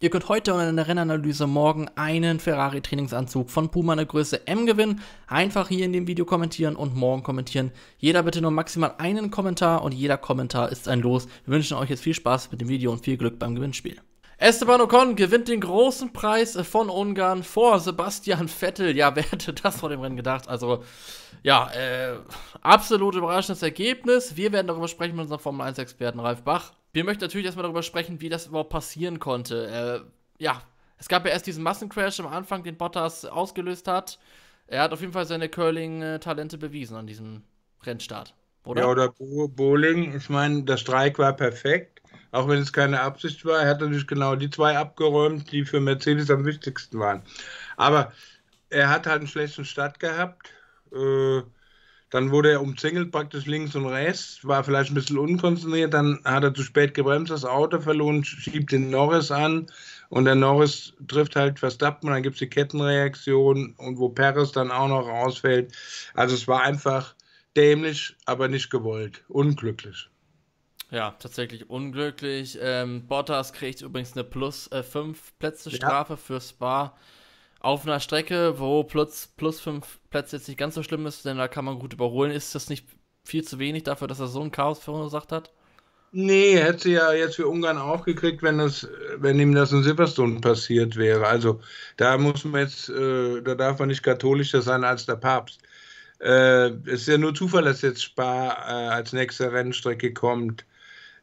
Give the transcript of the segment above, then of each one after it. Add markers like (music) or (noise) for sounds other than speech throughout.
Ihr könnt heute in der Rennanalyse morgen einen Ferrari Trainingsanzug von Puma in der Größe M gewinnen. Einfach hier in dem Video kommentieren und morgen kommentieren. Jeder bitte nur maximal einen Kommentar und jeder Kommentar ist ein Los. Wir wünschen euch jetzt viel Spaß mit dem Video und viel Glück beim Gewinnspiel. Esteban Ocon gewinnt den großen Preis von Ungarn vor Sebastian Vettel. Ja, (laughs) wer hätte das vor dem Rennen gedacht? Also, ja, äh, absolut überraschendes Ergebnis. Wir werden darüber sprechen mit unserem Formel 1-Experten Ralf Bach. Wir möchten natürlich erstmal darüber sprechen, wie das überhaupt passieren konnte. Äh, ja, es gab ja erst diesen Massencrash am Anfang, den Bottas ausgelöst hat. Er hat auf jeden Fall seine Curling-Talente bewiesen an diesem Rennstart, oder? Ja, oder Bowling. Ich meine, der Streik war perfekt auch wenn es keine Absicht war. Er hat natürlich genau die zwei abgeräumt, die für Mercedes am wichtigsten waren. Aber er hat halt einen schlechten Start gehabt. Äh, dann wurde er umzingelt praktisch links und rechts, war vielleicht ein bisschen unkonzentriert, dann hat er zu spät gebremst, das Auto verloren, schiebt den Norris an und der Norris trifft halt Verstappen, dann gibt es die Kettenreaktion und wo Perez dann auch noch rausfällt. Also es war einfach dämlich, aber nicht gewollt, unglücklich. Ja, tatsächlich unglücklich. Ähm, Bottas kriegt übrigens eine plus 5 äh, Plätze Strafe ja. für Spa auf einer Strecke, wo plus, plus 5 Plätze jetzt nicht ganz so schlimm ist, denn da kann man gut überholen. Ist das nicht viel zu wenig dafür, dass er so ein Chaos verursacht hat? Nee, hätte sie ja jetzt für Ungarn aufgekriegt, wenn, das, wenn ihm das in Silverstone passiert wäre. Also da muss man jetzt, äh, da darf man nicht katholischer sein als der Papst. Äh, es äh, ist ja nur Zufall, dass jetzt Spa äh, als nächste Rennstrecke kommt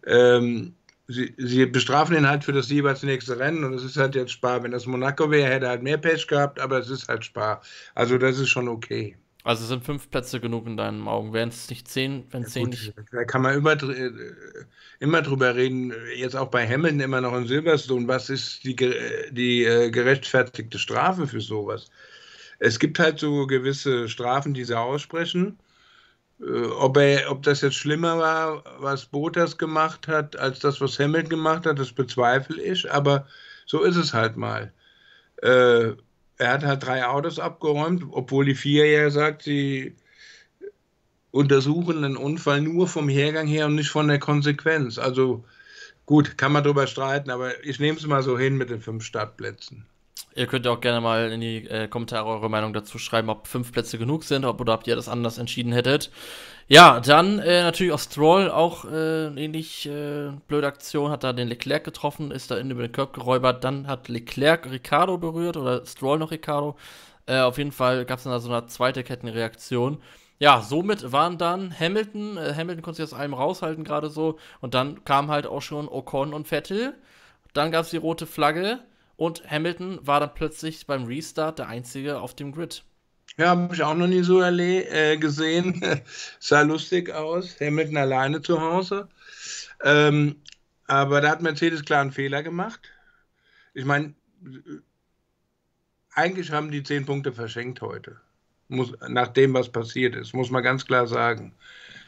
ähm, sie, sie, bestrafen ihn halt für das jeweils nächste Rennen und es ist halt jetzt Spa. Wenn das Monaco wäre, hätte er halt mehr Pech gehabt, aber es ist halt Spa. Also das ist schon okay. Also sind fünf Plätze genug in deinen Augen. Wären es nicht zehn, wenn ja, zehn gut, nicht. Da kann man immer, äh, immer drüber reden, jetzt auch bei Hamilton immer noch in Silverstone, was ist die, die äh, gerechtfertigte Strafe für sowas? Es gibt halt so gewisse Strafen, die sie aussprechen. Äh, ob, er, ob das jetzt schlimmer war, was Bottas gemacht hat, als das, was Hamilton gemacht hat, das bezweifle ich, aber so ist es halt mal. Äh, er hat halt drei Autos abgeräumt, obwohl die vier ja sagt, sie untersuchen einen Unfall nur vom Hergang her und nicht von der Konsequenz. Also gut, kann man darüber streiten, aber ich nehme es mal so hin mit den fünf Startplätzen. Ihr könnt ja auch gerne mal in die äh, Kommentare eure Meinung dazu schreiben, ob fünf Plätze genug sind ob, oder ob ihr das anders entschieden hättet. Ja, dann äh, natürlich auch Stroll, auch äh, ähnlich äh, blöde Aktion, hat da den Leclerc getroffen, ist da innen über den Körper geräubert, dann hat Leclerc Ricardo berührt oder Stroll noch Ricardo. Äh, auf jeden Fall gab es dann da so eine zweite Kettenreaktion. Ja, somit waren dann Hamilton, äh, Hamilton konnte sich aus allem raushalten gerade so und dann kamen halt auch schon Ocon und Vettel. Dann gab es die rote Flagge und Hamilton war dann plötzlich beim Restart der Einzige auf dem Grid. Ja, habe ich auch noch nie so äh, gesehen. (laughs) Sah lustig aus. Hamilton alleine zu Hause. Ähm, aber da hat Mercedes klar einen Fehler gemacht. Ich meine, eigentlich haben die zehn Punkte verschenkt heute. Muss, nach dem, was passiert ist, muss man ganz klar sagen.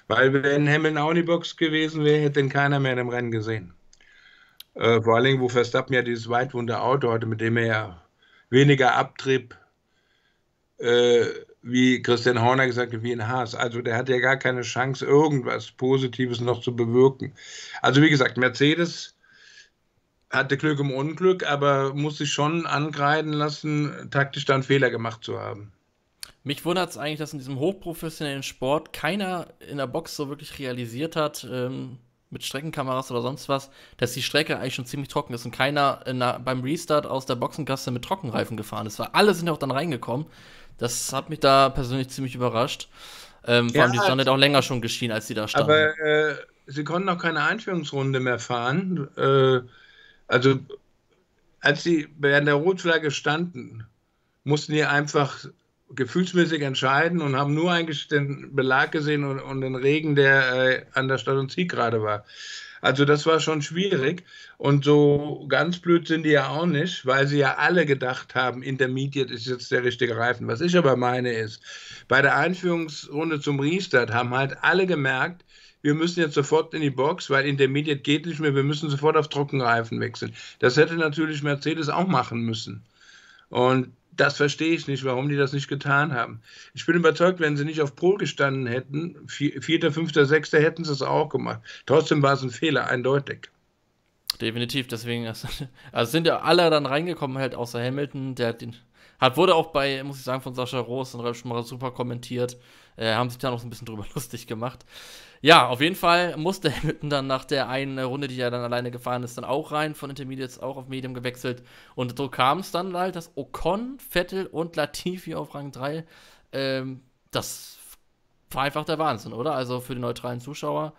Weil wenn Hamilton auch in die Box gewesen wäre, hätte ihn keiner mehr in dem Rennen gesehen. Äh, vor allen Dingen, wo Verstappen ja dieses weitwunde Auto hatte, mit dem er ja weniger Abtrieb, äh, wie Christian Horner gesagt hat, wie ein Haas. Also der hatte ja gar keine Chance, irgendwas Positives noch zu bewirken. Also wie gesagt, Mercedes hatte Glück im Unglück, aber muss sich schon angreifen lassen, taktisch dann Fehler gemacht zu haben. Mich wundert es eigentlich, dass in diesem hochprofessionellen Sport keiner in der Box so wirklich realisiert hat, ähm, mit Streckenkameras oder sonst was, dass die Strecke eigentlich schon ziemlich trocken ist und keiner der, beim Restart aus der Boxengasse mit Trockenreifen gefahren ist. Weil alle sind ja auch dann reingekommen. Das hat mich da persönlich ziemlich überrascht. Ähm, vor ja, allem die Sonne hat auch länger schon geschienen, als sie da standen. Aber äh, sie konnten auch keine Einführungsrunde mehr fahren. Äh, also als sie während der Rotflagge standen, mussten die einfach gefühlsmäßig entscheiden und haben nur eigentlich den Belag gesehen und, und den Regen, der äh, an der Stadt und Sieg gerade war. Also das war schon schwierig und so ganz blöd sind die ja auch nicht, weil sie ja alle gedacht haben, Intermediate ist jetzt der richtige Reifen. Was ich aber meine ist, bei der Einführungsrunde zum Restart haben halt alle gemerkt, wir müssen jetzt sofort in die Box, weil Intermediate geht nicht mehr, wir müssen sofort auf Trockenreifen wechseln. Das hätte natürlich Mercedes auch machen müssen. Und das verstehe ich nicht, warum die das nicht getan haben. Ich bin überzeugt, wenn sie nicht auf Pol gestanden hätten, vierter, fünfter, sechster, hätten sie es auch gemacht. Trotzdem war es ein Fehler, eindeutig. Definitiv, deswegen also, also sind ja alle dann reingekommen, halt außer Hamilton, der hat den hat wurde auch bei, muss ich sagen, von Sascha Roos und Ralf Schumacher super kommentiert. Äh, haben sich da noch ein bisschen drüber (laughs) lustig gemacht. Ja, auf jeden Fall musste (laughs) Hamilton dann nach der einen Runde, die er dann alleine gefahren ist, dann auch rein, von Intermediates auch auf Medium gewechselt. Und so kam es dann halt, dass Ocon, Vettel und Latifi auf Rang 3, ähm, das war einfach der Wahnsinn, oder? Also für die neutralen Zuschauer.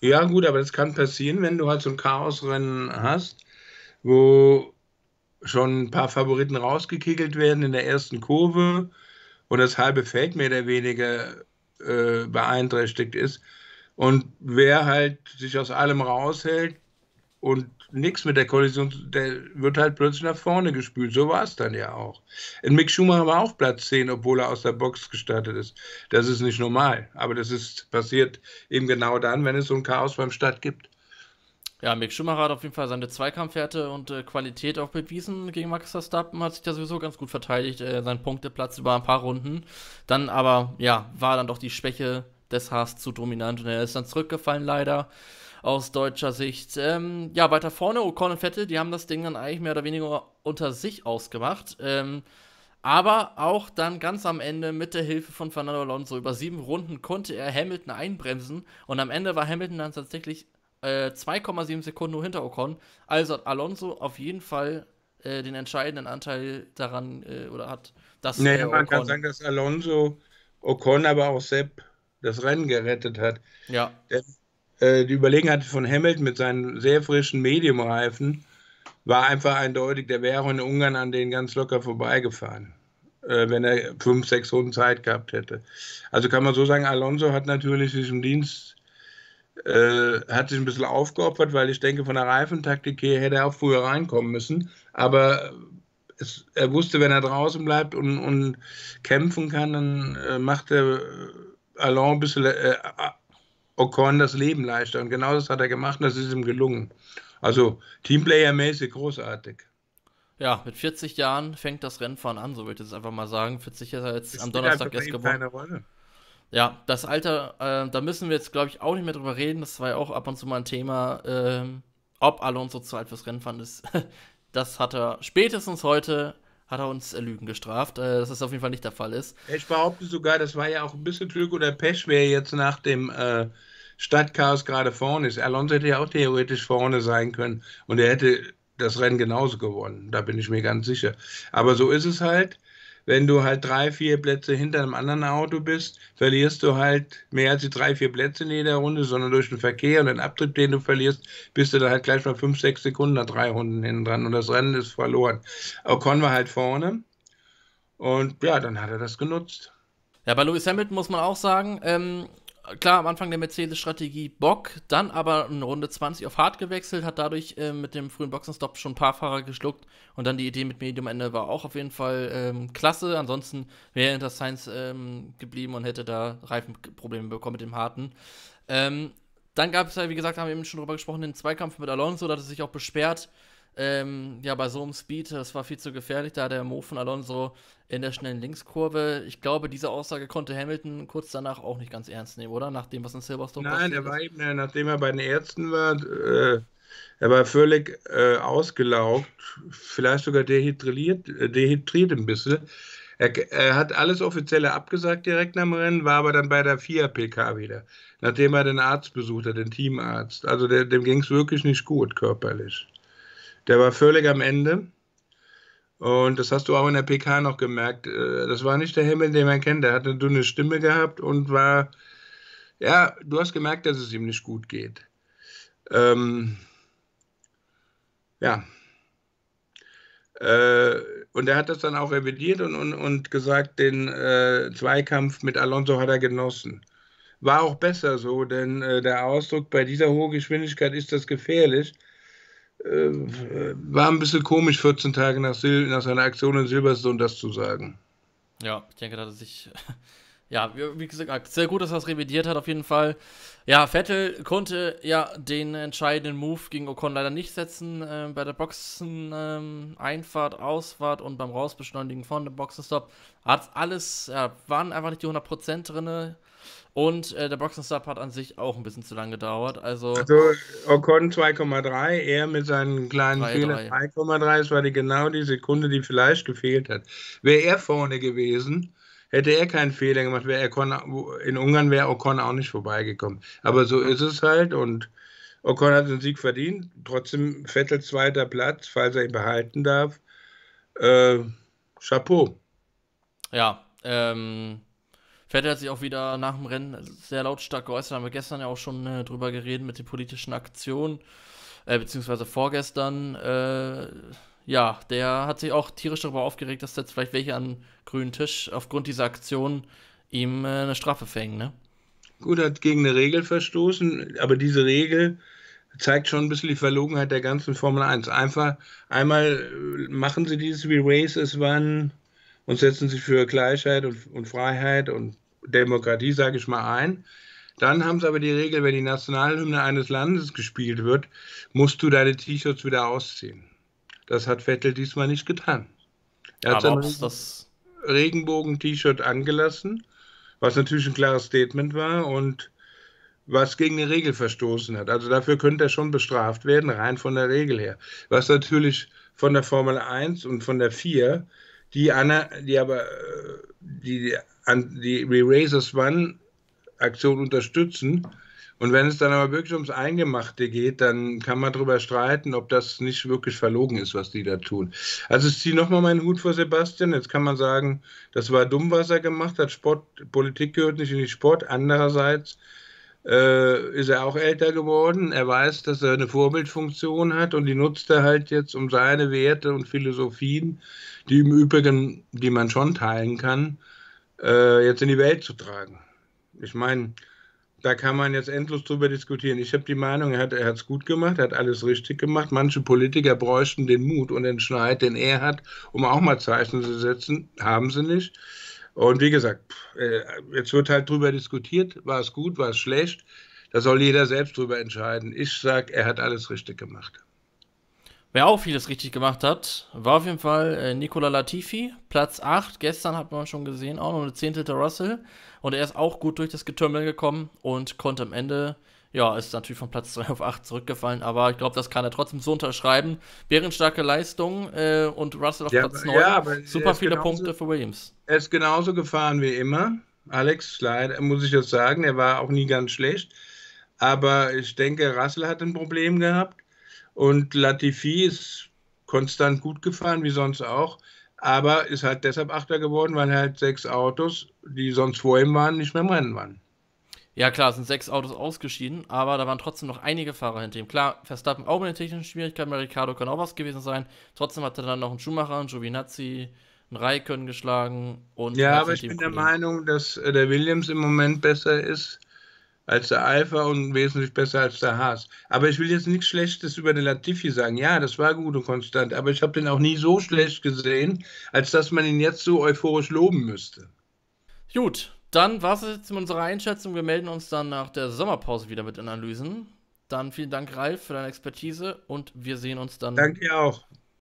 Ja, gut, aber das kann passieren, wenn du halt so ein Chaosrennen hast, wo schon ein paar Favoriten rausgekickelt werden in der ersten Kurve und das halbe Feld mehr oder weniger äh, beeinträchtigt ist. Und wer halt sich aus allem raushält und nichts mit der Kollision, der wird halt plötzlich nach vorne gespült. So war es dann ja auch. In Mick Schumacher war auch Platz 10, obwohl er aus der Box gestartet ist. Das ist nicht normal, aber das ist passiert eben genau dann, wenn es so ein Chaos beim Start gibt. Ja, Mick Schumacher hat auf jeden Fall seine Zweikampfwerte und äh, Qualität auch bewiesen gegen Max Verstappen, hat sich da sowieso ganz gut verteidigt, äh, sein Punkteplatz über ein paar Runden. Dann aber, ja, war dann doch die Schwäche des Haas zu dominant und er ist dann zurückgefallen leider aus deutscher Sicht. Ähm, ja, weiter vorne, Ocon und Vettel, die haben das Ding dann eigentlich mehr oder weniger unter sich ausgemacht. Ähm, aber auch dann ganz am Ende mit der Hilfe von Fernando Alonso über sieben Runden konnte er Hamilton einbremsen und am Ende war Hamilton dann tatsächlich äh, 2,7 Sekunden nur hinter Ocon. Also hat Alonso auf jeden Fall äh, den entscheidenden Anteil daran äh, oder hat das. Nee, äh, man kann sagen, dass Alonso Ocon, aber auch Sepp das Rennen gerettet hat. Ja. Der, äh, die Überlegenheit von Hamilton mit seinen sehr frischen Mediumreifen war einfach eindeutig. Der wäre in Ungarn an denen ganz locker vorbeigefahren äh, wenn er fünf, sechs Runden Zeit gehabt hätte. Also kann man so sagen, Alonso hat natürlich sich im Dienst äh, hat sich ein bisschen aufgeopfert, weil ich denke, von der Reifentaktik her hätte er auch früher reinkommen müssen. Aber es, er wusste, wenn er draußen bleibt und, und kämpfen kann, dann äh, macht er äh, Alain ein bisschen äh, äh, Ocon das Leben leichter. Und genau das hat er gemacht und das ist ihm gelungen. Also Teamplayer-mäßig großartig. Ja, mit 40 Jahren fängt das Rennfahren an, so würde ich es einfach mal sagen. 40 ist er jetzt das am Donnerstag erst gewonnen. Keine Rolle. Ja, das Alter, äh, da müssen wir jetzt, glaube ich, auch nicht mehr drüber reden. Das war ja auch ab und zu mal ein Thema, ähm, ob Alonso zu alt fürs Rennfahren ist. (laughs) Das hat er spätestens heute hat er uns Lügen gestraft, äh, dass das auf jeden Fall nicht der Fall ist. Ich behaupte sogar, das war ja auch ein bisschen Glück oder Pech, wer jetzt nach dem äh, Stadtchaos gerade vorne ist. Alonso hätte ja auch theoretisch vorne sein können und er hätte das Rennen genauso gewonnen, da bin ich mir ganz sicher. Aber so ist es halt wenn du halt drei, vier Plätze hinter einem anderen Auto bist, verlierst du halt mehr als die drei, vier Plätze in jeder Runde, sondern durch den Verkehr und den Abtrieb, den du verlierst, bist du dann halt gleich mal fünf, sechs Sekunden nach drei Runden hinten dran und das Rennen ist verloren. Ocon war halt vorne und ja, dann hat er das genutzt. Ja, bei Lewis Hamilton muss man auch sagen, ähm, klar am Anfang der Mercedes-Strategie Bock, dann aber in Runde 20 auf Hart gewechselt, hat dadurch äh, mit dem frühen Boxenstopp schon ein paar Fahrer geschluckt und dann die Idee mit Medium Ende war auch auf jeden Fall ähm, klasse. Ansonsten wäre hinter Science ähm, geblieben und hätte da Reifenprobleme bekommen mit dem Harten. Ähm, dann gab es ja, wie gesagt, haben wir eben schon drüber gesprochen, den Zweikampf mit Alonso, da hat er sich auch besperrt. Ähm, ja, bei so einem Speed, das war viel zu gefährlich, da der Mo von Alonso in der schnellen Linkskurve. Ich glaube, diese Aussage konnte Hamilton kurz danach auch nicht ganz ernst nehmen, oder? Nachdem was in Silverstone Nein, er war eben, äh, nachdem er bei den Ärzten war, äh, er war völlig äh, ausgelaugt, vielleicht sogar dehydriert, äh, dehydriert ein bisschen. Er, er, hat alles Offizielle abgesagt direkt nach dem Rennen, war aber dann bei der FIA-PK wieder, nachdem er den Arzt besucht hat, den Teamarzt. Also der, dem ging es wirklich nicht gut körperlich. Der war völlig am Ende. Und das hast du auch in der PK noch gemerkt. Äh, das war nicht der Himmel, den man kennt. Der hat eine dünne Stimme gehabt und war, ja, du hast gemerkt, dass es ihm nicht gut geht. Ähm, ja. Äh, und er hat das dann auch revidiert und, und, und gesagt, den äh, Zweikampf mit Alonso hat er genossen. War auch besser so, denn äh, der Ausdruck bei dieser hohen Geschwindigkeit ist das gefährlich äh, war ein bisschen komisch, 14 Tage nach, Sil nach seiner Aktion in Silverstone das zu sagen. Ja, ich denke, dass er sich. (laughs) Ja, wie gesagt, sehr gut, dass er es revidiert hat, auf jeden Fall. Ja, Vettel konnte ja den entscheidenden Move gegen Ocon leider nicht setzen. Äh, bei der Boxen-Einfahrt, ähm, Ausfahrt und beim Rausbeschleunigen von dem Boxenstopp hat alles, äh, waren einfach nicht die 100% drin. Und äh, der Boxenstopp hat an sich auch ein bisschen zu lange gedauert. Also, also Ocon 2,3, er mit seinen kleinen 3, Fehlern 3,3. Es war die, genau die Sekunde, die vielleicht gefehlt hat. Wäre er vorne gewesen, hätte er keinen Fehler gemacht, wäre Ocon, in Ungarn wäre Ocon auch nicht vorbeigekommen. Aber so ist es halt und Ocon hat den Sieg verdient. Trotzdem Vettel zweiter Platz, falls er ihn behalten darf. Äh, Chapeau. Ja, ähm, Vettel hat sich auch wieder nach dem Rennen sehr lautstark geäußert. Haben wir gestern ja auch schon äh, drüber geredet mit den politischen Aktionen, äh, beziehungsweise vorgestern. Äh, ja, der hat sich auch tierisch darüber aufgeregt, dass jetzt vielleicht welche an grünen Tisch aufgrund dieser Aktion ihm äh, eine Strafe fängen, ne? Gut, hat gegen eine Regel verstoßen, aber diese Regel zeigt schon ein bisschen die Verlogenheit der ganzen Formel 1. Einfach einmal äh, machen sie dieses wie is wann und setzen sich für Gleichheit und, und Freiheit und Demokratie, sage ich mal, ein. Dann haben sie aber die Regel, wenn die Nationalhymne eines Landes gespielt wird, musst du deine T-Shirts wieder ausziehen. Das hat Vettel diesmal nicht getan. Er hat Aber sein das... Regenbogen-T-Shirt angelassen, was natürlich ein klares Statement war und was gegen die Regel verstoßen hat. Also dafür könnte er schon bestraft werden, rein von der Regel her. Was natürlich von der Formel 1 und von der 4, die, Anna, die aber äh, die, die, die Racers One Aktion unterstützen, und wenn es dann aber wirklich ums Eingemachte geht, dann kann man darüber streiten, ob das nicht wirklich verlogen ist, was die da tun. Also ich ziehe nochmal meinen Hut vor Sebastian. Jetzt kann man sagen, das war dumm, was er gemacht hat. Sport, Politik gehört nicht in den Sport. Andererseits äh, ist er auch älter geworden. Er weiß, dass er eine Vorbildfunktion hat und die nutzt er halt jetzt, um seine Werte und Philosophien, die im Übrigen, die man schon teilen kann, äh, jetzt in die Welt zu tragen. Ich meine, da kann man jetzt endlos drüber diskutieren. Ich habe die Meinung, er hat es gut gemacht, er hat alles richtig gemacht. Manche Politiker bräuchten den Mut und den Schneid, den er hat, um auch mal Zeichen zu setzen. Haben sie nicht. Und wie gesagt, äh, jetzt wird halt drüber diskutiert, war es gut, war es schlecht. Da soll jeder selbst drüber entscheiden. Ich sage, er hat alles richtig gemacht. Wer auch vieles richtig gemacht hat, war auf jeden Fall äh, Nicola Latifi, Platz 8. Gestern hat man schon gesehen, auch noch eine Zehntelte Russell. Und er ist auch gut durch das Getürmel gekommen und konnte am Ende, ja, ist natürlich von Platz 2 (laughs) auf 8 zurückgefallen, aber ich glaube, das kann er trotzdem so unterschreiben. Bärenstarke Leistung äh, und Russell auf ja, Platz 9. Ja, Super viele genauso, Punkte für Williams. Er ist genauso gefahren wie immer. Alex, leider muss ich das sagen, er war auch nie ganz schlecht. Aber ich denke, Russell hat ein Problem gehabt. Und Latifi ist konstant gut gefahren, wie sonst auch, aber ist halt deshalb Achter geworden, weil halt sechs Autos, die sonst vor ihm waren, nicht mehr im Rennen waren. Ja, klar, es sind sechs Autos ausgeschieden, aber da waren trotzdem noch einige Fahrer hinter ihm. Klar, Verstappen auch mit den technischen Schwierigkeiten, bei Riccardo kann auch was gewesen sein. Trotzdem hat er dann noch einen Schumacher, einen Giovinazzi, einen Raikön geschlagen und. Ja, aber ich bin der Meinung, dass äh, der Williams im Moment besser ist als der Alpha und wesentlich besser als der Haas. Aber ich will jetzt nichts Schlechtes über den Latifi sagen. Ja, das war gut und konstant, aber ich habe den auch nie so schlecht gesehen, als dass man ihn jetzt so euphorisch loben müsste. Gut, dann war es jetzt mit unserer Einschätzung. Wir melden uns dann nach der Sommerpause wieder mit Analysen. Dann vielen Dank, Ralf, für deine Expertise und wir sehen uns dann. Danke auch.